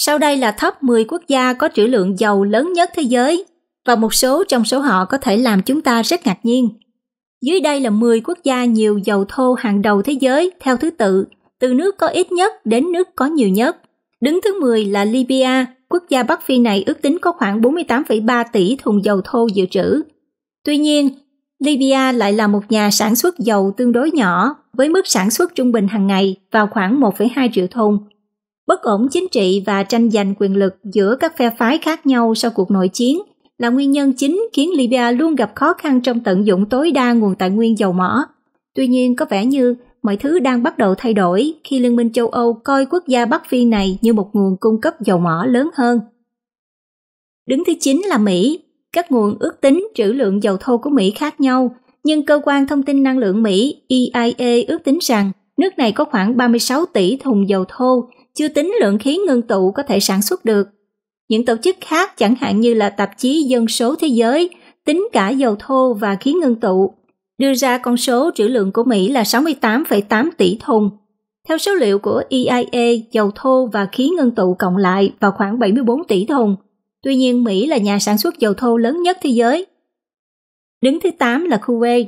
Sau đây là top 10 quốc gia có trữ lượng dầu lớn nhất thế giới và một số trong số họ có thể làm chúng ta rất ngạc nhiên. Dưới đây là 10 quốc gia nhiều dầu thô hàng đầu thế giới theo thứ tự, từ nước có ít nhất đến nước có nhiều nhất. Đứng thứ 10 là Libya, quốc gia Bắc Phi này ước tính có khoảng 48,3 tỷ thùng dầu thô dự trữ. Tuy nhiên, Libya lại là một nhà sản xuất dầu tương đối nhỏ với mức sản xuất trung bình hàng ngày vào khoảng 1,2 triệu thùng bất ổn chính trị và tranh giành quyền lực giữa các phe phái khác nhau sau cuộc nội chiến là nguyên nhân chính khiến Libya luôn gặp khó khăn trong tận dụng tối đa nguồn tài nguyên dầu mỏ. Tuy nhiên, có vẻ như mọi thứ đang bắt đầu thay đổi khi Liên minh châu Âu coi quốc gia Bắc Phi này như một nguồn cung cấp dầu mỏ lớn hơn. Đứng thứ 9 là Mỹ. Các nguồn ước tính trữ lượng dầu thô của Mỹ khác nhau, nhưng cơ quan thông tin năng lượng Mỹ EIA ước tính rằng nước này có khoảng 36 tỷ thùng dầu thô, chưa tính lượng khí ngưng tụ có thể sản xuất được. Những tổ chức khác chẳng hạn như là tạp chí dân số thế giới tính cả dầu thô và khí ngưng tụ, đưa ra con số trữ lượng của Mỹ là 68,8 tỷ thùng. Theo số liệu của EIA, dầu thô và khí ngưng tụ cộng lại vào khoảng 74 tỷ thùng. Tuy nhiên, Mỹ là nhà sản xuất dầu thô lớn nhất thế giới. Đứng thứ 8 là Kuwait.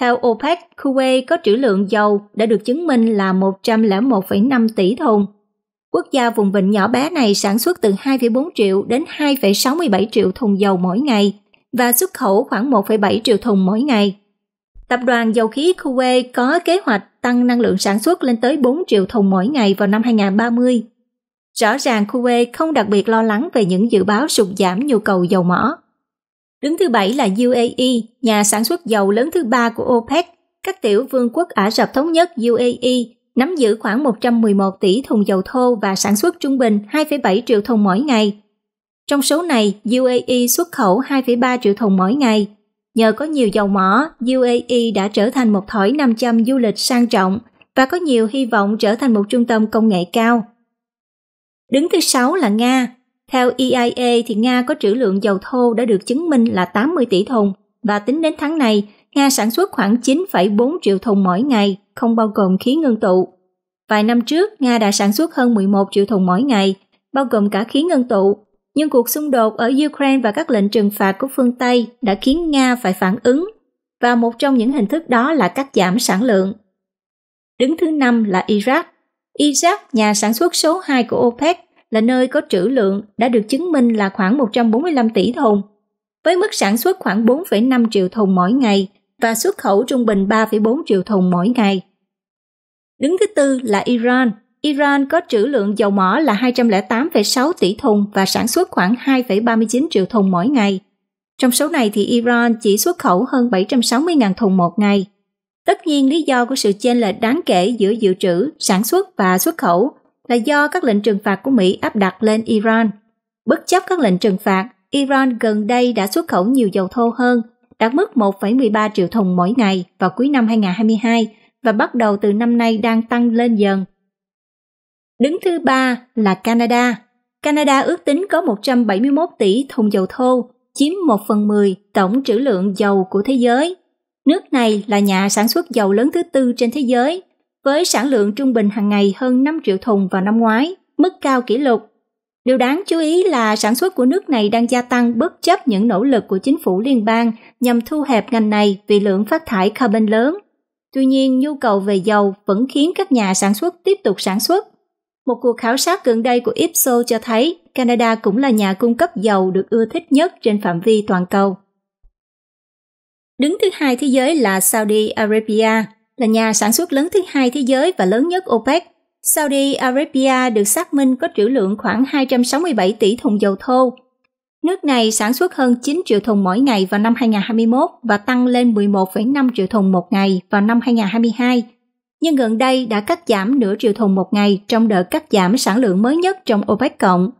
Theo OPEC, Kuwait có trữ lượng dầu đã được chứng minh là 101,5 tỷ thùng, Quốc gia vùng vịnh nhỏ bé này sản xuất từ 2,4 triệu đến 2,67 triệu thùng dầu mỗi ngày và xuất khẩu khoảng 1,7 triệu thùng mỗi ngày. Tập đoàn dầu khí Kuwait có kế hoạch tăng năng lượng sản xuất lên tới 4 triệu thùng mỗi ngày vào năm 2030. Rõ ràng Kuwait không đặc biệt lo lắng về những dự báo sụt giảm nhu cầu dầu mỏ. Đứng thứ bảy là UAE, nhà sản xuất dầu lớn thứ ba của OPEC. Các tiểu vương quốc Ả Rập Thống Nhất UAE nắm giữ khoảng 111 tỷ thùng dầu thô và sản xuất trung bình 2,7 triệu thùng mỗi ngày. Trong số này, UAE xuất khẩu 2,3 triệu thùng mỗi ngày. Nhờ có nhiều dầu mỏ, UAE đã trở thành một thỏi 500 du lịch sang trọng và có nhiều hy vọng trở thành một trung tâm công nghệ cao. Đứng thứ sáu là Nga. Theo EIA thì Nga có trữ lượng dầu thô đã được chứng minh là 80 tỷ thùng và tính đến tháng này, Nga sản xuất khoảng 9,4 triệu thùng mỗi ngày, không bao gồm khí ngưng tụ. Vài năm trước, Nga đã sản xuất hơn 11 triệu thùng mỗi ngày, bao gồm cả khí ngưng tụ. Nhưng cuộc xung đột ở Ukraine và các lệnh trừng phạt của phương Tây đã khiến Nga phải phản ứng, và một trong những hình thức đó là cắt giảm sản lượng. Đứng thứ năm là Iraq. Iraq, nhà sản xuất số 2 của OPEC, là nơi có trữ lượng đã được chứng minh là khoảng 145 tỷ thùng. Với mức sản xuất khoảng 4,5 triệu thùng mỗi ngày, và xuất khẩu trung bình 3,4 triệu thùng mỗi ngày. Đứng thứ tư là Iran. Iran có trữ lượng dầu mỏ là 208,6 tỷ thùng và sản xuất khoảng 2,39 triệu thùng mỗi ngày. Trong số này thì Iran chỉ xuất khẩu hơn 760.000 thùng một ngày. Tất nhiên lý do của sự chênh lệch đáng kể giữa dự trữ, sản xuất và xuất khẩu là do các lệnh trừng phạt của Mỹ áp đặt lên Iran. Bất chấp các lệnh trừng phạt, Iran gần đây đã xuất khẩu nhiều dầu thô hơn đạt mức 1,13 triệu thùng mỗi ngày vào cuối năm 2022 và bắt đầu từ năm nay đang tăng lên dần. Đứng thứ ba là Canada. Canada ước tính có 171 tỷ thùng dầu thô, chiếm 1 phần 10 tổng trữ lượng dầu của thế giới. Nước này là nhà sản xuất dầu lớn thứ tư trên thế giới, với sản lượng trung bình hàng ngày hơn 5 triệu thùng vào năm ngoái, mức cao kỷ lục Điều đáng chú ý là sản xuất của nước này đang gia tăng bất chấp những nỗ lực của chính phủ liên bang nhằm thu hẹp ngành này vì lượng phát thải carbon lớn. Tuy nhiên, nhu cầu về dầu vẫn khiến các nhà sản xuất tiếp tục sản xuất. Một cuộc khảo sát gần đây của Ipsos cho thấy Canada cũng là nhà cung cấp dầu được ưa thích nhất trên phạm vi toàn cầu. Đứng thứ hai thế giới là Saudi Arabia, là nhà sản xuất lớn thứ hai thế giới và lớn nhất OPEC Saudi Arabia được xác minh có trữ lượng khoảng 267 tỷ thùng dầu thô. Nước này sản xuất hơn 9 triệu thùng mỗi ngày vào năm 2021 và tăng lên 11,5 triệu thùng một ngày vào năm 2022, nhưng gần đây đã cắt giảm nửa triệu thùng một ngày trong đợt cắt giảm sản lượng mới nhất trong OPEC cộng.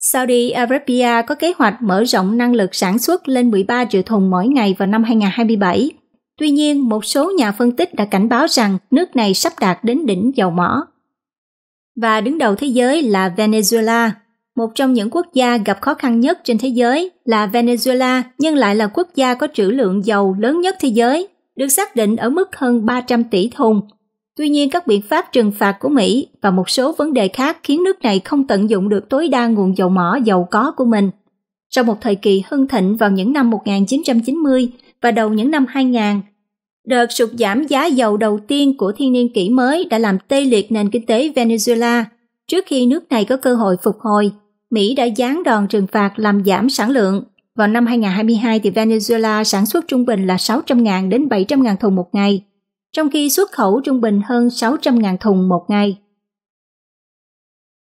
Saudi Arabia có kế hoạch mở rộng năng lực sản xuất lên 13 triệu thùng mỗi ngày vào năm 2027. Tuy nhiên, một số nhà phân tích đã cảnh báo rằng nước này sắp đạt đến đỉnh dầu mỏ và đứng đầu thế giới là Venezuela. Một trong những quốc gia gặp khó khăn nhất trên thế giới là Venezuela nhưng lại là quốc gia có trữ lượng dầu lớn nhất thế giới, được xác định ở mức hơn 300 tỷ thùng. Tuy nhiên các biện pháp trừng phạt của Mỹ và một số vấn đề khác khiến nước này không tận dụng được tối đa nguồn dầu mỏ giàu có của mình. Trong một thời kỳ hưng thịnh vào những năm 1990 và đầu những năm 2000, Đợt sụt giảm giá dầu đầu tiên của thiên niên kỷ mới đã làm tê liệt nền kinh tế Venezuela. Trước khi nước này có cơ hội phục hồi, Mỹ đã giáng đòn trừng phạt làm giảm sản lượng. Vào năm 2022 thì Venezuela sản xuất trung bình là 600.000 đến 700.000 thùng một ngày, trong khi xuất khẩu trung bình hơn 600.000 thùng một ngày.